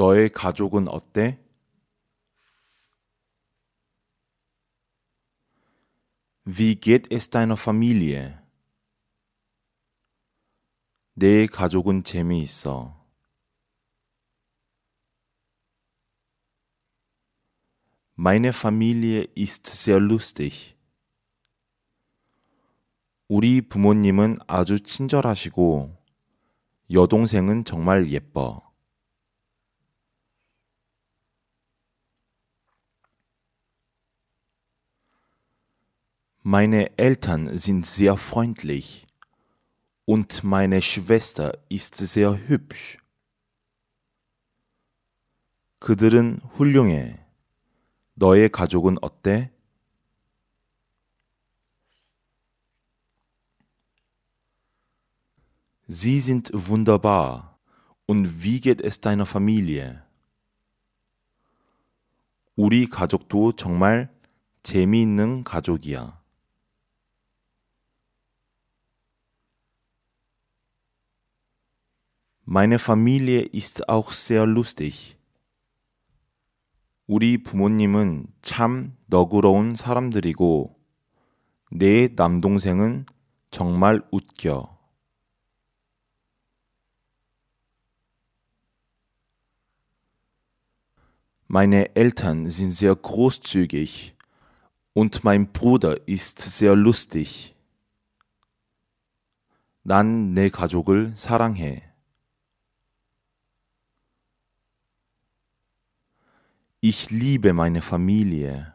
너의 가족은 어때? Wie geht es deiner Familie? 내 가족은 재미있어. Meine Familie ist sehr lustig. 우리 부모님은 아주 친절하시고 여동생은 정말 예뻐. Meine Eltern sind sehr freundlich und meine Schwester ist sehr hübsch. 그들은 훌륭해. 너의 가족은 어때? Sie sind wunderbar. Und wie geht es deiner Familie? 우리 가족도 정말 재미있는 가족이야. Meine Familie ist auch sehr lustig. 우리 부모님은 참 너그러운 사람들이고 내 남동생은 정말 웃겨. Meine Eltern sind sehr großzügig und mein Bruder ist sehr lustig. 난 내 가족을 사랑해. Ich liebe meine Familie.